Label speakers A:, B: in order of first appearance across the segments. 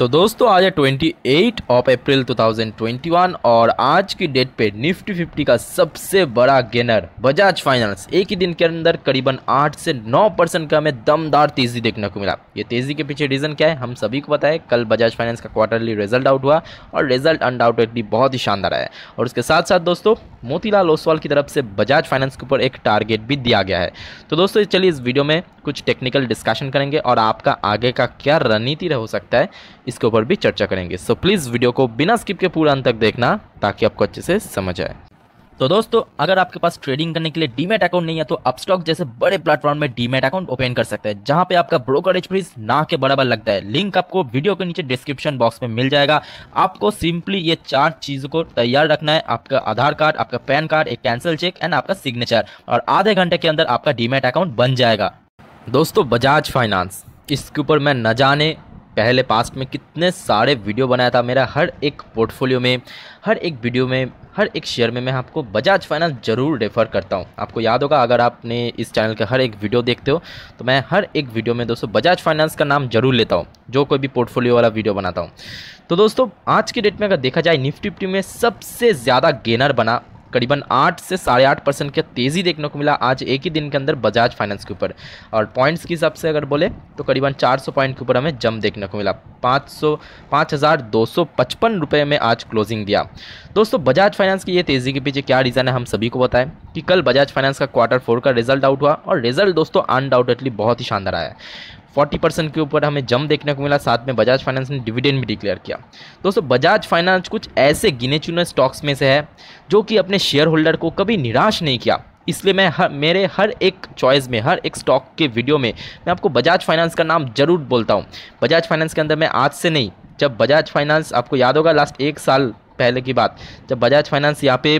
A: तो दोस्तों आज है 28 ऑफ अप्रैल 2021 और आज की डेट पे निफ्टी फिफ्टी का सबसे बड़ा गेनर बजाज फाइनेंस एक ही दिन के अंदर करीबन 8 से 9 परसेंट का हमें दमदार तेजी देखने को मिला ये तेजी के पीछे रीजन क्या है हम सभी को पता है कल बजाज फाइनेंस का क्वार्टरली रिजल्ट आउट हुआ और रिजल्ट अनडाउटेडली बहुत ही शानदार है और उसके साथ साथ दोस्तों मोतीलाल ओसवाल की तरफ से बजाज फाइनेंस के ऊपर एक टारगेट भी दिया गया है तो दोस्तों चलिए इस वीडियो में कुछ टेक्निकल डिस्कशन करेंगे और आपका आगे का क्या रणनीति हो सकता है इसके ऊपर भी चर्चा करेंगे सो प्लीज़ वीडियो को बिना स्किप के पूरा अंत तक देखना ताकि आपको अच्छे से समझ आए तो दोस्तों अगर आपके पास ट्रेडिंग करने के लिए डीमेट अकाउंट नहीं है तो आप स्टॉक जैसे बड़े प्लेटफॉर्म में डीमेट अकाउंट ओपन कर सकते हैं जहां पे आपका ब्रोकरेज फीस ना के बराबर लगता है लिंक आपको वीडियो के नीचे डिस्क्रिप्शन बॉक्स में मिल जाएगा आपको सिंपली ये चार चीज़ों को तैयार रखना है आपका आधार कार्ड आपका पैन कार्ड एक कैंसिल चेक एंड आपका सिग्नेचर और आधे घंटे के अंदर आपका डीमेट अकाउंट बन जाएगा दोस्तों बजाज फाइनेंस इसके ऊपर मैं न जाने पहले पास्ट में कितने सारे वीडियो बनाया था मेरा हर एक पोर्टफोलियो में हर एक वीडियो में हर एक शेयर में मैं आपको बजाज फाइनेंस ज़रूर रेफ़र करता हूँ आपको याद होगा अगर आपने इस चैनल का हर एक वीडियो देखते हो तो मैं हर एक वीडियो में दोस्तों बजाज फाइनेंस का नाम जरूर लेता हूँ जो कोई भी पोर्टफोलियो वाला वीडियो बनाता हूँ तो दोस्तों आज की डेट में अगर देखा जाए निफ्टी में सबसे ज़्यादा गेनर बना करीबन आठ से साढ़े आठ परसेंट का तेज़ी देखने को मिला आज एक ही दिन के अंदर बजाज फाइनेंस के ऊपर और पॉइंट्स के हिसाब से अगर बोले तो करीबन 400 पॉइंट के ऊपर हमें जम देखने को मिला पाँच सौ पाँच हज़ार दो सौ पचपन रुपये में आज क्लोजिंग दिया दोस्तों बजाज फाइनेंस की ये तेज़ी के पीछे क्या रीज़न है हम सभी को बताएं कि कल बजाज फाइनेंस का क्वार्टर फोर का रिजल्ट आउट हुआ और रिजल्ट दोस्तों अनडाउटेडली बहुत ही शानदार आया फोर्टी परसेंट के ऊपर हमें जम देखने को मिला साथ में बजाज फाइनेंस ने डिविडेंड भी डिक्लेयर किया दोस्तों बजाज फाइनेंस कुछ ऐसे गिने चुने स्टॉक्स में से है जो कि अपने शेयर होल्डर को कभी निराश नहीं किया इसलिए मैं हर मेरे हर एक चॉइस में हर एक स्टॉक के वीडियो में मैं आपको बजाज फाइनेंस का नाम जरूर बोलता हूँ बजाज फाइनेंस के अंदर मैं आज से नहीं जब बजाज फाइनेंस आपको याद होगा लास्ट एक साल पहले की बात जब बजाज फाइनेंस यहाँ पे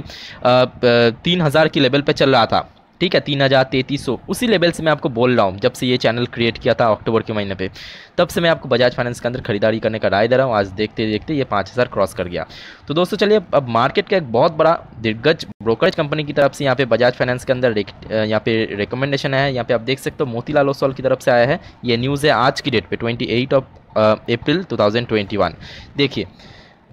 A: तीन हज़ार की लेवल पे चल रहा था ठीक है तीन हज़ार तैतीस सौ उसी लेवल से मैं आपको बोल रहा हूँ जब से ये चैनल क्रिएट किया था अक्टूबर के महीने पे तब से मैं आपको बजाज फाइनेंस के अंदर खरीदारी करने का राय दे रहा हूँ आज देखते देखते ये पाँच हज़ार क्रॉस कर गया तो दोस्तों चलिए अब मार्केट का एक बहुत बड़ा दिग्गज ब्रोकरेज कंपनी की तरफ से यहाँ पे बजाज फाइनेंस के अंदर यहाँ पे रिकमेंडेशन है यहाँ पे आप देख सकते हो मोतीलाल ओसवाल की तरफ से आया है ये न्यूज़ है आज की डेट पर ट्वेंटी ऑफ अप्रैल टू देखिए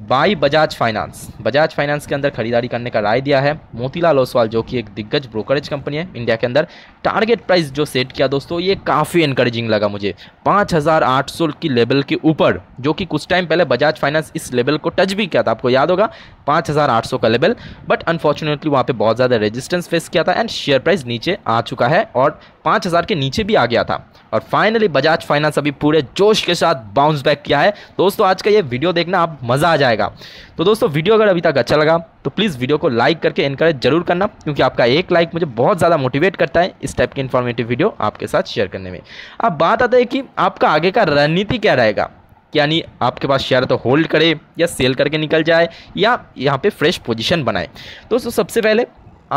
A: buy Bajaj Finance Bajaj Finance के अंदर खरीदारी करने का राय दिया है मोतीलाल ओसवाल जो कि एक दिग्गज ब्रोकरेज कंपनी है इंडिया के अंदर टारगेट प्राइस जो सेट किया दोस्तों ये काफ़ी इनकरेजिंग लगा मुझे 5,800 की लेवल के ऊपर जो कि कुछ टाइम पहले बजाज फाइनेंस इस लेवल को टच भी किया था आपको याद होगा 5,800 का लेवल बट अनफॉर्चुनेटली वहाँ पर बहुत ज़्यादा रेजिस्टेंस फेस किया था एंड शेयर प्राइस नीचे आ चुका है और पाँच हज़ार के नीचे भी आ गया था और फाइनली बजाज फाइनेंस अभी पूरे जोश के साथ बाउंस बैक किया है दोस्तों आज का ये वीडियो देखना आप मज़ा आ जाएगा तो दोस्तों वीडियो अगर अभी तक अच्छा लगा तो प्लीज़ वीडियो को लाइक करके इनकरेज जरूर करना क्योंकि आपका एक लाइक मुझे बहुत ज़्यादा मोटिवेट करता है इस टाइप की इन्फॉर्मेटिव वीडियो आपके साथ शेयर करने में अब बात आता है कि आपका आगे का रणनीति क्या रहेगा यानी आपके पास शेयर तो होल्ड करे या सेल करके निकल जाए या यहाँ पे फ्रेश पोजीशन बनाए दोस्तों सबसे पहले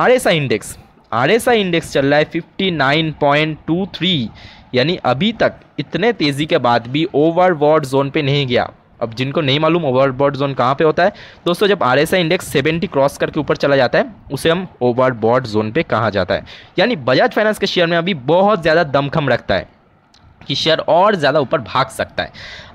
A: आर इंडेक्स आरएसआई इंडेक्स चल रहा है 59.23 यानी अभी तक इतने तेज़ी के बाद भी ओवरवॉड जोन पे नहीं गया अब जिनको नहीं मालूम ओवरबॉड जोन कहाँ पे होता है दोस्तों जब R S I index 70 cross करके ऊपर चला जाता है उसे हम बॉर्ड जोन पे कहा जाता है यानी बजाज फाइनेंस के शेयर में अभी बहुत ज़्यादा दमखम रखता है कि शेयर और ज़्यादा ऊपर भाग सकता है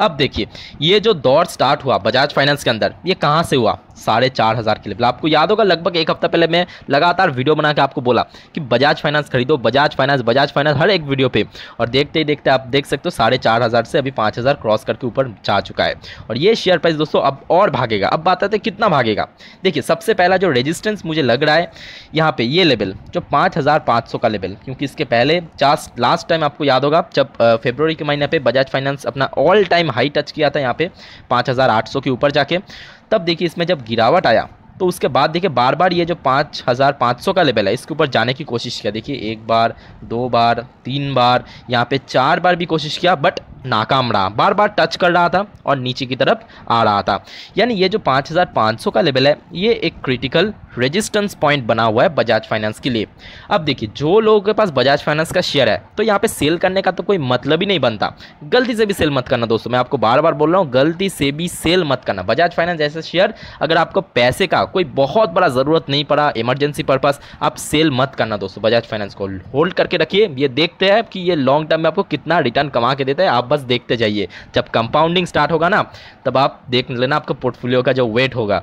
A: अब देखिए ये जो दौर स्टार्ट हुआ बजाज फाइनेंस के अंदर ये कहाँ से हुआ साढ़े चार हज़ार के लेवल आपको याद होगा लगभग एक हफ्ता पहले मैं लगातार वीडियो बना के आपको बोला कि बजाज फाइनेंस खरीदो बजाज फाइनेंस बजाज फाइनेंस हर एक वीडियो पे और देखते ही देखते आप देख सकते हो साढ़े चार हज़ार से अभी पाँच हज़ार क्रॉस करके ऊपर जा चुका है और ये शेयर प्राइस दोस्तों अब और भागेगा अब बात आते कितना भागेगा देखिए सबसे पहला जो रेजिस्टेंस मुझे लग रहा है यहाँ पर ये लेवल जो पाँच का लेवल क्योंकि इसके पहले जास्ट लास्ट टाइम आपको याद होगा जब फेब्रवरी के महीने पर बजाज फाइनेंस अपना ऑल टाइम हाई टच किया था यहाँ पे पाँच के ऊपर जाके तब देखिए इसमें जब गिरावट आया तो उसके बाद देखिए बार बार ये जो पाँच हज़ार पाँच सौ का लेवल है इसके ऊपर जाने की कोशिश किया देखिए एक बार दो बार तीन बार यहाँ पे चार बार भी कोशिश किया बट नाकाम रहा बार बार टच कर रहा था और नीचे की तरफ आ रहा था यानी ये जो 5500 का लेवल है ये एक क्रिटिकल रेजिस्टेंस पॉइंट बना हुआ है बजाज फाइनेंस के लिए अब देखिए जो लोगों के पास बजाज फाइनेंस का शेयर है तो यहाँ पे सेल करने का तो कोई मतलब ही नहीं बनता गलती से भी सेल मत करना दोस्तों मैं आपको बार बार बोल रहा हूँ गलती से भी सेल मत करना बजाज फाइनेंस जैसे शेयर अगर आपको पैसे का कोई बहुत बड़ा ज़रूरत नहीं पड़ा इमरजेंसी पर्पज़ आप सेल मत करना दोस्तों बजाज फाइनेंस को होल्ड करके रखिए ये देखते हैं कि ये लॉन्ग टर्म में आपको कितना रिटर्न कमा के देता है आप बस देखते जाइए जब कंपाउंडिंग स्टार्ट होगा ना तब आप देख लेना आपका पोर्टफोलियो का जो वेट होगा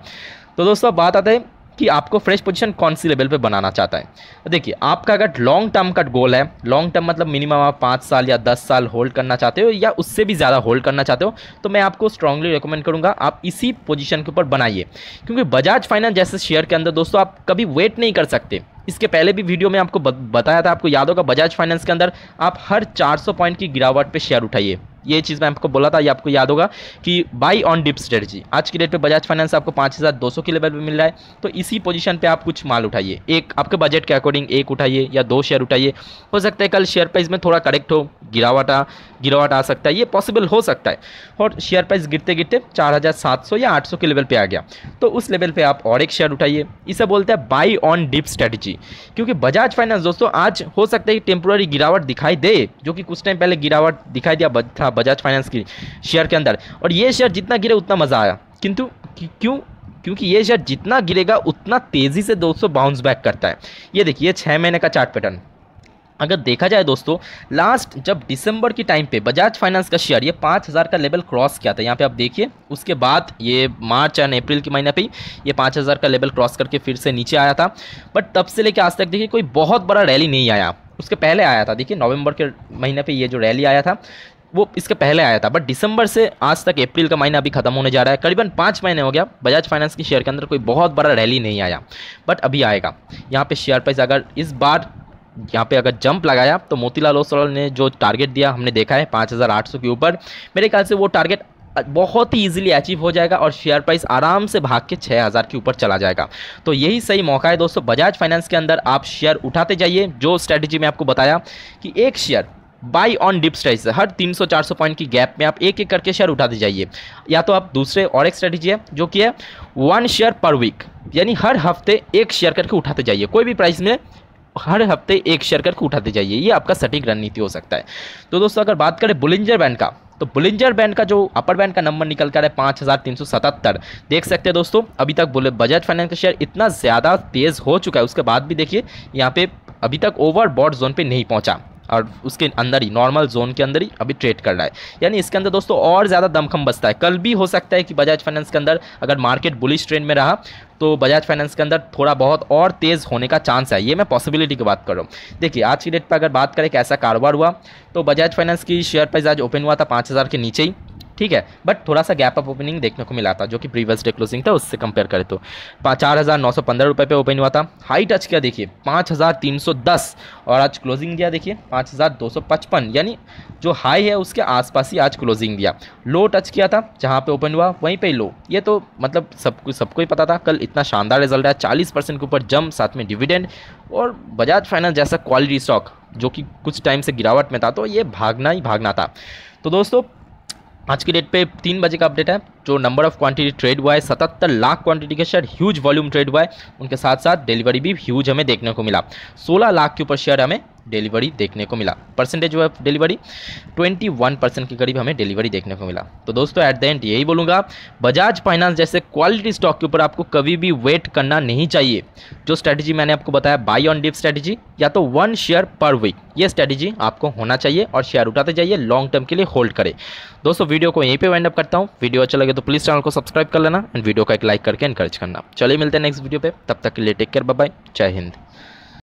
A: तो दोस्तों बात आते हैं कि आपको फ्रेश पोजीशन कौन सी लेवल पे बनाना चाहता है देखिए आपका अगर लॉन्ग टर्म का गोल है लॉन्ग टर्म मतलब मिनिमम आप पाँच साल या दस साल होल्ड करना चाहते हो या उससे भी ज़्यादा होल्ड करना चाहते हो तो मैं आपको स्ट्रांगली रिकमेंड करूँगा आप इसी पोजिशन के ऊपर बनाइए क्योंकि बजाज फाइनेंस जैसे शेयर के अंदर दोस्तों आप कभी वेट नहीं कर सकते इसके पहले भी वीडियो में आपको बताया था आपको याद होगा बजाज फाइनेंस के अंदर आप हर 400 पॉइंट की गिरावट पे शेयर उठाइए ये चीज़ मैं आपको बोला था ये आपको याद होगा कि बाई ऑन डिप स्ट्रेटजी आज की डेट पे बजाज फाइनेंस आपको पाँच हज़ार दो सौ के लेवल पे मिल रहा है तो इसी पोजीशन पे आप कुछ माल उठाइए एक आपके बजट के अकॉर्डिंग एक उठाइए या दो शेयर उठाइए हो सकता है कल शेयर प्राइस में थोड़ा करेक्ट हो गिरावट आ गिरावट आ सकता है ये पॉसिबल हो सकता है और शेयर प्राइस गिरते गिरते चार या आठ के लेवल पर आ गया तो उस लेवल पे आप और एक शेयर उठाइए इसे बोलते हैं बाई ऑन डिप स्ट्रेटजी क्योंकि बजाज फाइनेंस दोस्तों आज हो सकता है कि टेम्पोरी गिरावट दिखाई दे जो कि कुछ टाइम पहले गिरावट दिखाई दिया था बजाज फाइनेंस की शेयर के अंदर और ये शेयर जितना गिरे उतना मज़ा आया किंतु क्यों क्योंकि ये शेयर जितना गिरेगा उतना तेज़ी से दोस्तों बाउंस बैक करता है ये देखिए छः महीने का चार्ट पैटर्न अगर देखा जाए दोस्तों लास्ट जब दिसंबर की टाइम पे बजाज फाइनेंस का शेयर ये पाँच हज़ार का लेवल क्रॉस किया था यहाँ पे आप देखिए उसके बाद ये मार्च एंड अप्रैल के महीने पे ये पाँच हज़ार का लेवल क्रॉस करके फिर से नीचे आया था बट तब से लेके आज तक देखिए कोई बहुत बड़ा रैली नहीं आया उसके पहले आया था देखिए नवंबर के महीने पर ये जो रैली आया था वो इसके पहले आया था बट दिसंबर से आज तक अप्रैल का महीना अभी खत्म होने जा रहा है करीबन पाँच महीने हो गया बजाज फाइनेंस के शेयर के अंदर कोई बहुत बड़ा रैली नहीं आया बट अभी आएगा यहाँ पे शेयर प्राइस अगर इस बार यहाँ पे अगर जंप लगाया तो मोतीलाल ओसवाल ने जो टारगेट दिया हमने देखा है 5800 के ऊपर मेरे ख्याल से वो टारगेट बहुत ही इजीली अचीव हो जाएगा और शेयर प्राइस आराम से भाग के 6000 के ऊपर चला जाएगा तो यही सही मौका है दोस्तों बजाज फाइनेंस के अंदर आप शेयर उठाते जाइए जो स्ट्रैटेजी मैं आपको बताया कि एक share buy on dip strategy हर 300-400 पॉइंट की गैप में आप एक एक करके शेयर उठाते जाइए या तो आप दूसरे और एक स्ट्रेटेजी है जो कि है वन शेयर पर वीक यानी हर हफ्ते एक शेयर करके उठाते जाइए कोई भी प्राइस में हर हफ्ते एक शेयर करके उठाते जाइए ये आपका सटीक रणनीति हो सकता है तो दोस्तों अगर बात करें बुलिंजर बैंड का तो बुलिंजर बैंड का जो अपर बैंड का नंबर निकल कर है पाँच हज़ार तीन सौ सतहत्तर देख सकते हैं दोस्तों अभी तक बोले बजाज फाइनेंस का शेयर इतना ज़्यादा तेज़ हो चुका है उसके बाद भी देखिए यहाँ पे अभी तक ओवर बॉड जोन पे नहीं पहुँचा और उसके अंदर ही नॉर्मल जोन के अंदर ही अभी ट्रेड कर रहा है यानी इसके अंदर दोस्तों और ज़्यादा दमखम बचता है कल भी हो सकता है कि बजाज फाइनेंस के अंदर अगर मार्केट बुलिश ट्रेंड में रहा तो बजाज फाइनेंस के अंदर थोड़ा बहुत और तेज़ होने का चांस है ये मैं पॉसिबिलिटी की बात कर रहा हूँ देखिए आज की डेट पर अगर बात करें कैसा कारोबार हुआ तो बजाज फाइनेंस की शेयर प्राइस आज ओपन हुआ था पाँच के नीचे ही ठीक है बट थोड़ा सा गैप अप ओपनिंग देखने को मिला था जो कि प्रीवियस डे क्लोजिंग था उससे कंपेयर करें तो चार हज़ार नौ सौ पंद्रह रुपये पे ओपन हुआ था हाई टच किया देखिए पाँच हज़ार तीन सौ दस और आज क्लोजिंग दिया देखिए पाँच हज़ार दो सौ पचपन यानी जो हाई है उसके आसपास ही आज क्लोजिंग दिया लो टच किया था जहाँ पे ओपन हुआ वहीं पे लो ये तो मतलब सबको सबको ही पता था कल इतना शानदार रिजल्ट है चालीस परसेंट के ऊपर जम साथ में डिविडेंड और बजाज फाइनेंस जैसा क्वालिटी स्टॉक जो कि कुछ टाइम से गिरावट में था तो ये भागना ही भागना था तो दोस्तों आज की डेट पे तीन बजे का अपडेट है जो नंबर ऑफ क्वांटिटी ट्रेड हुआ है सतहत्तर लाख क्वांटिटी के शेयर ह्यूज वॉल्यूम ट्रेड हुआ है उनके साथ साथ डिलीवरी भी ह्यूज हमें देखने को मिला सोलह लाख के ऊपर शेयर हमें डिलीवरी देखने को मिला परसेंटेज ऑफ डिलीवरी 21 परसेंट के करीब हमें डिलीवरी देखने को मिला तो दोस्तों एट द एंड यही बोलूँगा बजाज फाइनेंस जैसे क्वालिटी स्टॉक के ऊपर आपको कभी भी वेट करना नहीं चाहिए जो स्ट्रैटेजी मैंने आपको बताया बाई ऑन डिप स्ट्रैटेजी या तो वन शेयर पर वीक ये स्ट्रैटेजी आपको होना चाहिए और शेयर उठाते जाइए लॉन्ग टर्म के लिए होल्ड करें दोस्तों वीडियो को यहीं पर वाइंड अप करता हूँ वीडियो अच्छा लगे तो प्लीज़ चैनल को सब्सक्राइब कर लेना एंड वीडियो का एक लाइक करके इनकरेज करना चलिए मिलते हैं नेक्स्ट वीडियो पर तब तक के लिए टेक केयर बाय जय हिंद